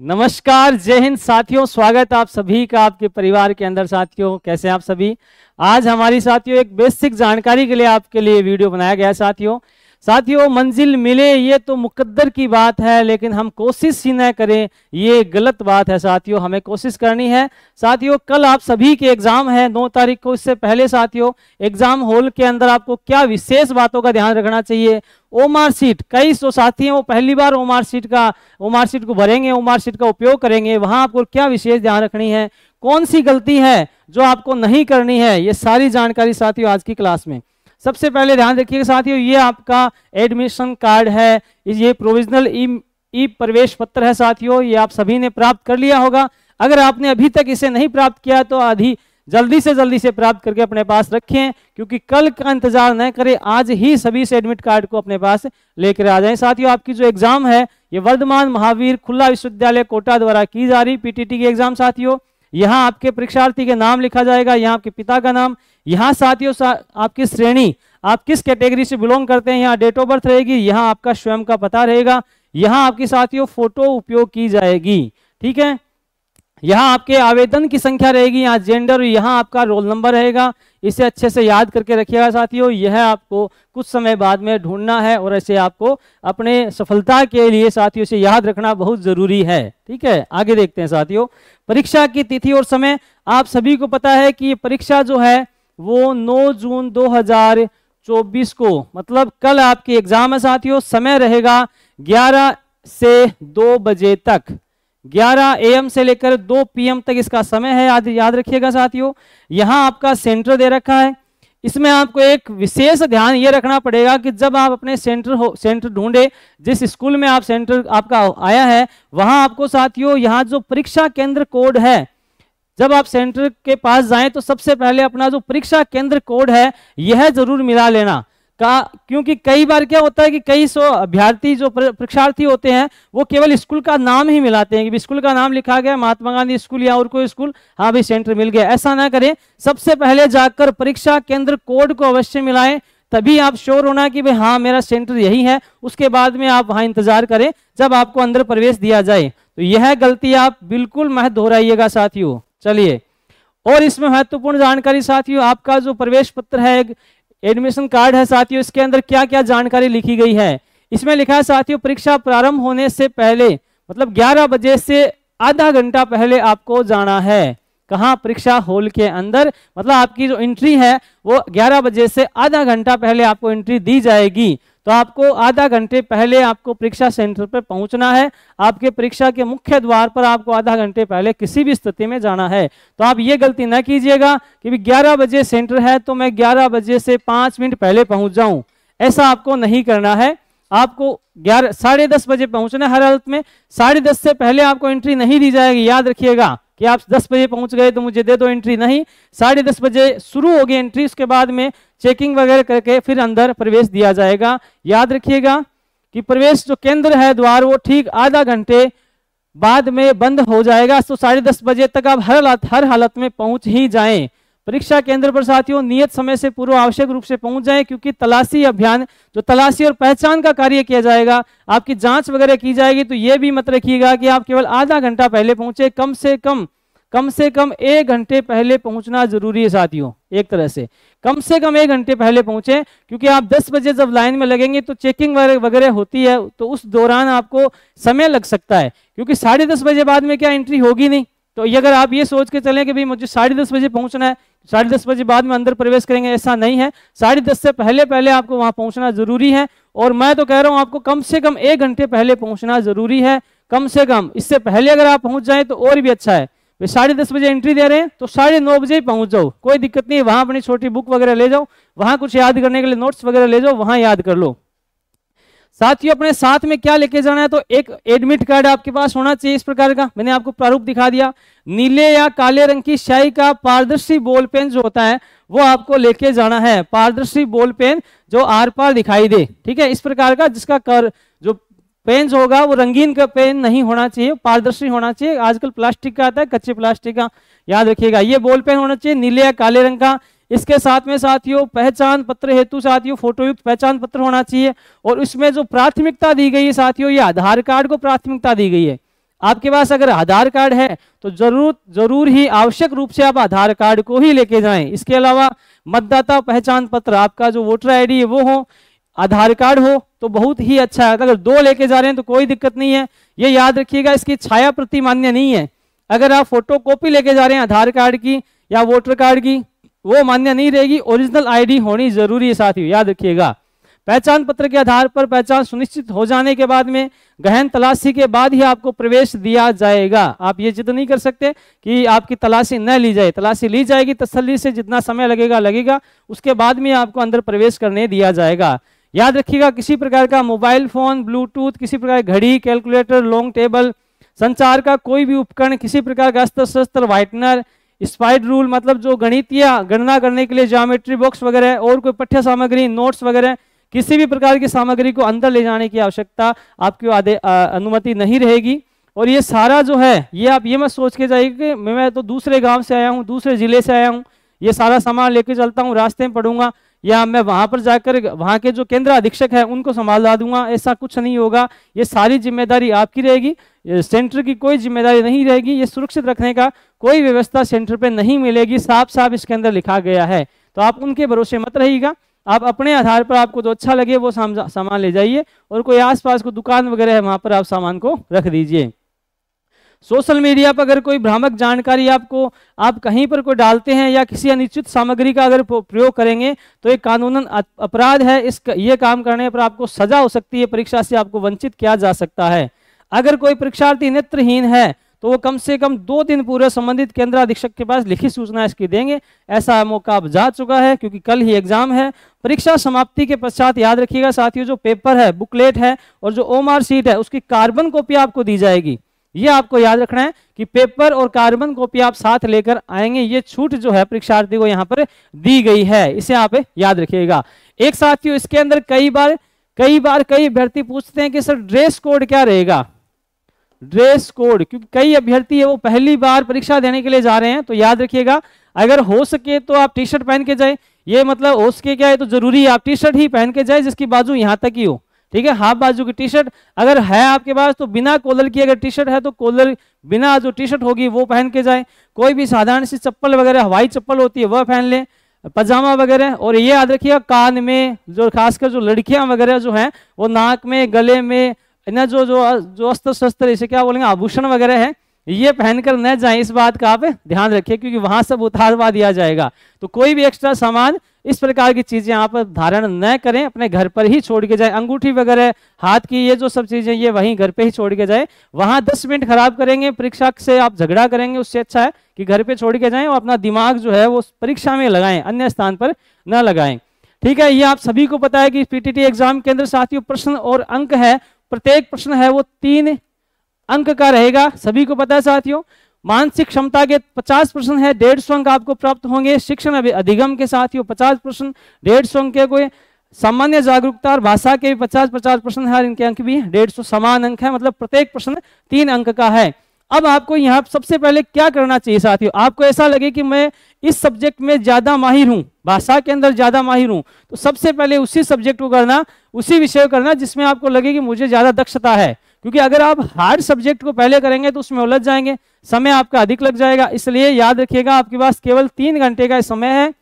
नमस्कार जय हिंद साथियों स्वागत आप सभी का आपके परिवार के अंदर साथियों कैसे हैं आप सभी आज हमारी साथियों एक बेसिक जानकारी के लिए आपके लिए वीडियो बनाया गया साथियों साथियों मंजिल मिले ये तो मुकद्दर की बात है लेकिन हम कोशिश ही ना करें ये गलत बात है साथियों हमें कोशिश करनी है साथियों कल आप सभी के एग्ज़ाम है नौ तारीख को इससे पहले साथियों एग्ज़ाम हॉल के अंदर आपको क्या विशेष बातों का ध्यान रखना चाहिए ओमार सीट कई सौ साथी हैं वो पहली बार ओमार सीट का ओमार सीट को भरेंगे ओमार सीट का उपयोग करेंगे वहां आपको क्या विशेष ध्यान रखनी है कौन सी गलती है जो आपको नहीं करनी है ये सारी जानकारी साथियों आज की क्लास में सबसे पहले ध्यान रखिएगा साथियों ये आपका एडमिशन कार्ड है ये प्रोविजनल ई ई प्रवेश पत्र है साथियों ये आप सभी ने प्राप्त कर लिया होगा अगर आपने अभी तक इसे नहीं प्राप्त किया तो आधी जल्दी से जल्दी से प्राप्त करके अपने पास रखें क्योंकि कल का इंतजार न करें आज ही सभी से एडमिट कार्ड को अपने पास लेकर आ जाएं साथियों आपकी जो एग्जाम है ये वर्धमान महावीर खुला विश्वविद्यालय कोटा द्वारा की जा रही पीटीटी की एग्जाम साथियों यहाँ आपके परीक्षार्थी के नाम लिखा जाएगा यहाँ आपके पिता का नाम यहाँ साथियों सा, आपकी श्रेणी आप किस कैटेगरी से बिलोंग करते हैं यहाँ डेट ऑफ बर्थ रहेगी यहाँ आपका स्वयं का पता रहेगा यहाँ आपकी साथियों फोटो उपयोग की जाएगी ठीक है यहाँ आपके आवेदन की संख्या रहेगी यहाँ जेंडर यहाँ आपका रोल नंबर रहेगा इसे अच्छे से याद करके रखिएगा साथियों यह आपको कुछ समय बाद में ढूंढना है और ऐसे आपको अपने सफलता के लिए साथियों से याद रखना बहुत ज़रूरी है ठीक है आगे देखते हैं साथियों परीक्षा की तिथि और समय आप सभी को पता है कि परीक्षा जो है वो नौ जून दो चौबीस को मतलब कल आपकी एग्जाम है साथियों समय रहेगा ग्यारह से दो बजे तक 11 एम से लेकर 2 पीएम तक इसका समय है याद याद रखिएगा साथियों यहाँ आपका सेंटर दे रखा है इसमें आपको एक विशेष ध्यान ये रखना पड़ेगा कि जब आप अपने सेंटर हो सेंटर ढूंढे जिस स्कूल में आप सेंटर आपका आया है वहां आपको साथियों यहाँ जो परीक्षा केंद्र कोड है जब आप सेंटर के पास जाएं तो सबसे पहले अपना जो परीक्षा केंद्र कोड है यह जरूर मिला लेना का क्योंकि कई बार क्या होता है कि कई सौ अभ्यर्थी जो परीक्षार्थी होते हैं वो केवल स्कूल का नाम ही मिलाते हैं कि स्कूल का नाम लिखा गया महात्मा गांधी स्कूल या और कोई स्कूल हाँ भाई सेंटर मिल गया ऐसा ना करें सबसे पहले जाकर परीक्षा केंद्र कोड को अवश्य मिलाएं तभी आप श्योर होना कि भाई हाँ मेरा सेंटर यही है उसके बाद में आप वहाँ इंतजार करें जब आपको अंदर प्रवेश दिया जाए तो यह गलती आप बिल्कुल महत दोहराइएगा साथियों चलिए और इसमें महत्वपूर्ण जानकारी साथियों आपका जो प्रवेश पत्र है एडमिशन कार्ड है साथियों इसके अंदर क्या क्या जानकारी लिखी गई है इसमें लिखा है साथियों परीक्षा प्रारंभ होने से पहले मतलब 11 बजे से आधा घंटा पहले आपको जाना है कहाँ परीक्षा हॉल के अंदर मतलब आपकी जो एंट्री है वो 11 बजे से आधा घंटा पहले आपको एंट्री दी जाएगी तो आपको आधा घंटे पहले आपको परीक्षा सेंटर पर पहुंचना है आपके परीक्षा के मुख्य द्वार पर आपको आधा घंटे पहले किसी भी स्थिति में जाना है तो आप ये गलती ना कीजिएगा कि ग्यारह बजे सेंटर है तो मैं ग्यारह बजे से पांच मिनट पहले पहुंच जाऊं ऐसा आपको नहीं करना है आपको ग्यारह साढ़े दस बजे पहुंचना है हर हालत में साढ़े दस से पहले आपको एंट्री नहीं दी जाएगी याद रखिएगा कि आप 10 बजे पहुंच गए तो मुझे दे दो एंट्री नहीं साढ़े दस बजे शुरू होगी एंट्री उसके बाद में चेकिंग वगैरह करके फिर अंदर प्रवेश दिया जाएगा याद रखिएगा कि प्रवेश जो केंद्र है द्वार वो ठीक आधा घंटे बाद में बंद हो जाएगा तो साढ़े दस बजे तक आप हर हर हालत में पहुंच ही जाएं परीक्षा केंद्र पर साथियों नियत समय से पूर्व आवश्यक रूप से पहुंच जाएं क्योंकि तलाशी अभियान जो तलाशी और पहचान का कार्य किया जाएगा आपकी जांच वगैरह की जाएगी तो यह भी मत रखिएगा कि आप केवल आधा घंटा पहले पहुंचे कम से कम कम से कम एक घंटे पहले पहुंचना जरूरी है साथियों एक तरह से कम से कम एक घंटे पहले पहुंचे क्योंकि आप दस बजे जब लाइन में लगेंगे तो चेकिंग वगैरह होती है तो उस दौरान आपको समय लग सकता है क्योंकि साढ़े दस बजे बाद में क्या एंट्री होगी नहीं तो ये अगर आप ये सोच के चलें कि भाई मुझे साढ़े दस बजे पहुंचना है साढ़े दस बजे बाद में अंदर प्रवेश करेंगे ऐसा नहीं है साढ़े दस से पहले पहले आपको वहां पहुंचना ज़रूरी है और मैं तो कह रहा हूं आपको कम से कम एक घंटे पहले पहुंचना ज़रूरी है कम से कम इससे पहले अगर आप पहुंच जाए तो और भी अच्छा है वे साढ़े दस बजे एंट्री दे रहे हैं तो साढ़े नौ बजे ही पहुंच जाओ कोई दिक्कत नहीं है वहां अपनी छोटी बुक वगैरह ले जाओ वहां कुछ याद करने के लिए नोट्स वगैरह ले जाओ वहां याद कर लो साथियों अपने साथ में क्या लेके जाना है तो एक एडमिट कार्ड आपके पास होना चाहिए इस प्रकार का मैंने आपको प्रारूप दिखा दिया नीले या काले रंग की स्याही का पारदर्शी बोल पेन जो होता है वो आपको लेके जाना है पारदर्शी बोल पेन जो आर पार दिखाई दे ठीक है इस प्रकार का जिसका कर जो पेन जो होगा वो रंगीन का पेन नहीं होना चाहिए पारदर्शी होना चाहिए आजकल प्लास्टिक का आता है कच्चे प्लास्टिक का याद रखिएगा ये बोल पेन होना चाहिए नीले या काले रंग का इसके साथ में साथियों पहचान पत्र हेतु साथियों फोटोयुक्त पहचान पत्र होना चाहिए और इसमें जो प्राथमिकता दी गई है साथियों ये आधार कार्ड को प्राथमिकता दी गई है आपके पास अगर आधार कार्ड है तो जरूर जरूर ही आवश्यक रूप से आप आधार कार्ड को ही लेके जाएं इसके अलावा मतदाता पहचान पत्र आपका जो वोटर आईडी है वो हो आधार कार्ड हो तो बहुत ही अच्छा है अगर दो लेके जा रहे हैं तो कोई दिक्कत नहीं है ये याद रखिएगा इसकी छाया प्रति मान्य नहीं है अगर आप फोटो कॉपी लेके जा रहे हैं आधार कार्ड की या वोटर कार्ड की वो मान्य नहीं रहेगी ओरिजिनल आईडी होनी जरूरी है साथियों याद रखिएगा पहचान पत्र के आधार पर पहचान सुनिश्चित हो जाने के बाद में गहन तलाशी के बाद ही आपको प्रवेश दिया जाएगा आप ये जिद नहीं कर सकते कि आपकी तलाशी न ली जाए तलाशी ली जाएगी तसली से जितना समय लगेगा लगेगा उसके बाद में आपको अंदर प्रवेश करने दिया जाएगा याद रखिएगा किसी प्रकार का मोबाइल फोन ब्लूटूथ किसी प्रकार घड़ी कैलकुलेटर लॉन्ग टेबल संचार का कोई भी उपकरण किसी प्रकार का अस्त्र शस्त्र व्हाइटनर स्पाइड रूल मतलब जो गणितीय गणना करने के लिए ज्योमेट्री बॉक्स वगैरह और कोई पठ्य सामग्री नोट्स वगैरह किसी भी प्रकार की सामग्री को अंदर ले जाने की आवश्यकता आपकी अनुमति नहीं रहेगी और ये सारा जो है ये आप ये मत सोच के जाइए कि मैं तो दूसरे गांव से आया हूँ दूसरे ज़िले से आया हूँ ये सारा सामान लेके चलता हूँ रास्ते में पढ़ूंगा या मैं वहां पर जाकर वहाँ के जो केंद्र अधीक्षक है उनको संभाल दूंगा ऐसा कुछ नहीं होगा ये सारी जिम्मेदारी आपकी रहेगी सेंटर की कोई जिम्मेदारी नहीं रहेगी ये सुरक्षित रखने का कोई व्यवस्था सेंटर पे नहीं मिलेगी साफ साफ इसके अंदर लिखा गया है तो आप उनके भरोसे मत रहिएगा आप अपने आधार पर आपको जो अच्छा लगे वो सामान ले जाइए और कोई आसपास को दुकान वगैरह है वहां पर आप सामान को रख दीजिए सोशल मीडिया पर अगर कोई भ्रामक जानकारी आपको आप कहीं पर कोई डालते हैं या किसी अनिश्चित सामग्री का अगर प्रयोग करेंगे तो एक कानूनन अपराध है इस ये काम करने पर आपको सजा हो सकती है परीक्षा से आपको वंचित किया जा सकता है अगर कोई परीक्षार्थी नेत्रहीन है तो वो कम से कम दो दिन पूरे संबंधित केंद्र अधीक्षक के पास लिखित सूचना इसकी देंगे ऐसा मौका अब जा चुका है क्योंकि कल ही एग्जाम है परीक्षा समाप्ति के पश्चात याद रखिएगा साथियों जो पेपर है बुकलेट है और जो ओम सीट है उसकी कार्बन कॉपी आपको दी जाएगी ये आपको याद रखना है कि पेपर और कार्बन कॉपी आप साथ लेकर आएंगे ये छूट जो है परीक्षार्थी को यहाँ पर दी गई है इसे आप याद रखिएगा एक साथियों इसके अंदर कई बार कई बार कई अभ्यर्थी पूछते हैं कि सर ड्रेस कोड क्या रहेगा ड्रेस कोड क्योंकि कई अभ्यर्थी है वो पहली बार परीक्षा देने के लिए जा रहे हैं तो याद रखिएगा अगर हो सके तो आप टी शर्ट पहन के जाए ये मतलब हो सके क्या है तो जरूरी है आप टी शर्ट ही पहन के जाए जिसकी बाजू यहाँ तक ही हो ठीक है हाफ बाजू की टी शर्ट अगर है आपके पास तो बिना कोलर की अगर टी शर्ट है तो कोलर बिना जो टी शर्ट होगी वो पहन के जाए कोई भी साधारण सी चप्पल वगैरह हवाई चप्पल होती है वह पहन लें पजामा वगैरह और ये याद रखिएगा कान में जो खासकर जो लड़कियां वगैरह जो हैं वो नाक में गले में ना जो जो जो अस्त्र शस्त्र इसे क्या बोलेंगे आभूषण वगैरह है ये पहनकर न जाए इस बात का आप ध्यान रखिए क्योंकि वहां सब उतारवा दिया जाएगा तो कोई भी एक्स्ट्रा सामान इस प्रकार की चीजें आप धारण न करें अपने घर पर ही छोड़ के जाए अंगूठी वगैरह हाथ की ये जो सब चीजें ये वहीं घर पे ही छोड़ के जाए वहां दस मिनट खराब करेंगे परीक्षा से आप झगड़ा करेंगे उससे अच्छा है कि घर पे छोड़ के जाए और अपना दिमाग जो है वो परीक्षा में लगाए अन्य स्थान पर न लगाए ठीक है ये आप सभी को पता है कि पीटीटी एग्जाम के अंदर साथियों प्रश्न और अंक है प्रत्येक प्रश्न है वो तीन अंक का रहेगा सभी को पता है साथियों मानसिक क्षमता के 50 प्रश्न है डेढ़ सौ अंक आपको प्राप्त होंगे शिक्षण अधिगम के साथियों 50 प्रश्न डेढ़ सौ अंक के सामान्य जागरूकता और भाषा के भी पचास पचास प्रश्न है इनके अंक भी डेढ़ सौ समान अंक है मतलब प्रत्येक प्रश्न तीन अंक का है अब आपको यहाँ सबसे पहले क्या करना चाहिए साथियों आपको ऐसा लगे कि मैं इस सब्जेक्ट में ज़्यादा माहिर हूँ भाषा के अंदर ज़्यादा माहिर हूँ तो सबसे पहले उसी सब्जेक्ट को करना उसी विषय को करना जिसमें आपको लगे कि मुझे ज़्यादा दक्षता है क्योंकि अगर आप हार्ड सब्जेक्ट को पहले करेंगे तो उसमें उलझ जाएंगे समय आपका अधिक लग जाएगा इसलिए याद रखिएगा आपके पास केवल तीन घंटे का समय है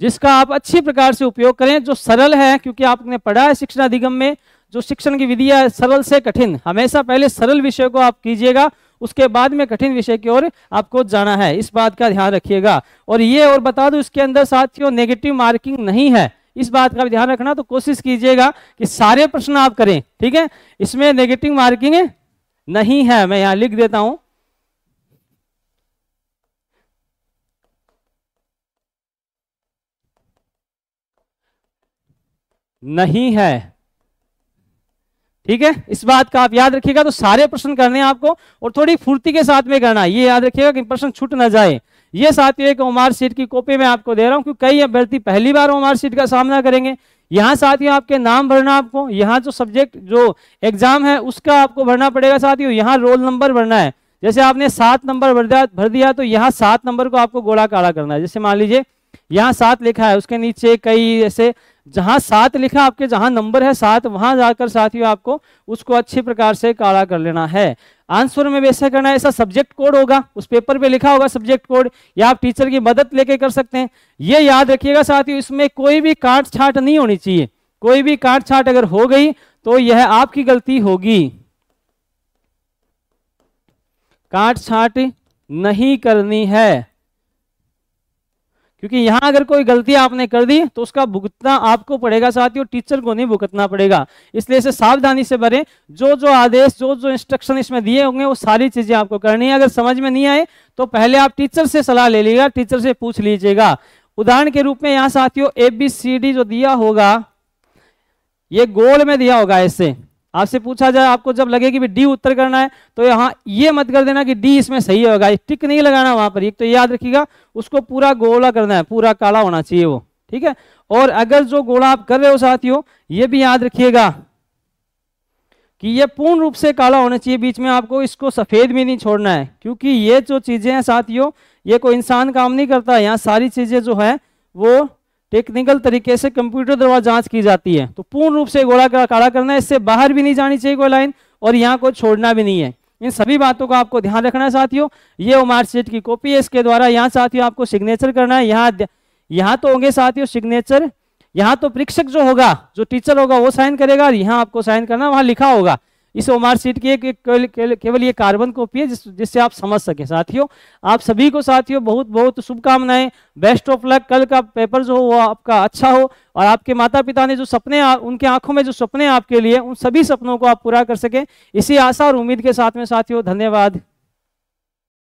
जिसका आप अच्छी प्रकार से उपयोग करें जो सरल है क्योंकि आपने पढ़ा है शिक्षा अधिगम में जो शिक्षण की विधि है सरल से कठिन हमेशा पहले सरल विषय को आप कीजिएगा उसके बाद में कठिन विषय की ओर आपको जाना है इस बात का ध्यान रखिएगा और ये और बता दो इसके अंदर साथियों नेगेटिव मार्किंग नहीं है इस बात का ध्यान रखना तो कोशिश कीजिएगा कि सारे प्रश्न आप करें ठीक है इसमें नेगेटिव मार्किंग नहीं है मैं यहां लिख देता हूं नहीं है ठीक है इस बात का आप याद रखिएगा तो सारे प्रश्न करने हैं आपको और थोड़ी फुर्ती के साथ में करना ये याद रखिएगा कि प्रश्न छूट ना जाए ये साथियों एक ओमार सीट की कॉपी मैं आपको दे रहा हूँ क्योंकि कई अभ्यर्थी पहली बार ओमार सीट का सामना करेंगे यहाँ साथियों आपके नाम भरना आपको यहाँ जो सब्जेक्ट जो एग्जाम है उसका आपको भरना पड़ेगा साथियों यहाँ रोल नंबर भरना है जैसे आपने सात नंबर भर दिया भर दिया तो यहाँ सात नंबर को आपको गोला काला करना है जैसे मान लीजिए यहाँ सात लिखा है उसके नीचे कई ऐसे जहां सात लिखा आपके जहां नंबर है सात वहां जाकर साथियों आपको उसको अच्छे प्रकार से काला कर लेना है आंसर में वैसा करना है ऐसा सब्जेक्ट कोड होगा उस पेपर पे लिखा होगा सब्जेक्ट कोड या आप टीचर की मदद लेके कर सकते हैं ये याद रखिएगा साथियों इसमें कोई भी काट छाट नहीं होनी चाहिए कोई भी काट छाट अगर हो गई तो यह आपकी गलती होगी काट छाट नहीं करनी है क्योंकि यहाँ अगर कोई गलती आपने कर दी तो उसका भुगतना आपको पड़ेगा साथियों टीचर को नहीं भुगतना पड़ेगा इसलिए इसे सावधानी से भरें जो जो आदेश जो जो इंस्ट्रक्शन इसमें दिए होंगे वो सारी चीजें आपको करनी है अगर समझ में नहीं आए तो पहले आप टीचर से सलाह ले लीजिएगा टीचर से पूछ लीजिएगा उदाहरण के रूप में यहाँ साथियों ए बी सी डी जो दिया होगा ये गोल में दिया होगा ऐसे आपसे पूछा जाए आपको जब लगे कि भी डी उत्तर करना है तो यहाँ ये मत कर देना कि डी इसमें सही होगा टिक नहीं लगाना वहां पर एक तो याद रखिएगा उसको पूरा गोला करना है पूरा काला होना चाहिए वो ठीक है और अगर जो गोला आप कर रहे हो साथियों ये भी याद रखिएगा कि ये पूर्ण रूप से काला होना चाहिए बीच में आपको इसको सफ़ेद भी नहीं छोड़ना है क्योंकि ये जो चीज़ें हैं साथियों ये कोई इंसान काम नहीं करता यहाँ सारी चीज़ें जो है वो टेक्निकल तो तरीके से कंप्यूटर द्वारा जांच की जाती है तो पूर्ण रूप से गोला का काड़ा करना है इससे बाहर भी नहीं जानी चाहिए कोई लाइन और यहाँ को छोड़ना भी नहीं है इन सभी बातों का आपको ध्यान रखना है साथियों ये ओ मार्कशीट की कॉपी है इसके द्वारा यहाँ साथियों आपको सिग्नेचर करना है यहाँ यहाँ तो होंगे साथियों सिग्नेचर यहाँ तो परीक्षक जो होगा जो टीचर होगा वो साइन करेगा और यहाँ आपको साइन करना वहाँ लिखा होगा इस ओमार सीट की एक, केवल ये कार्बन कॉपी है जिस जिससे आप समझ सकें साथियों आप सभी को साथियों बहुत बहुत शुभकामनाएं बेस्ट ऑफ लक कल का पेपर जो हो वो आपका अच्छा हो और आपके माता पिता ने जो सपने आ, उनके आंखों में जो सपने आपके लिए उन सभी सपनों को आप पूरा कर सकें इसी आशा और उम्मीद के साथ में साथियों धन्यवाद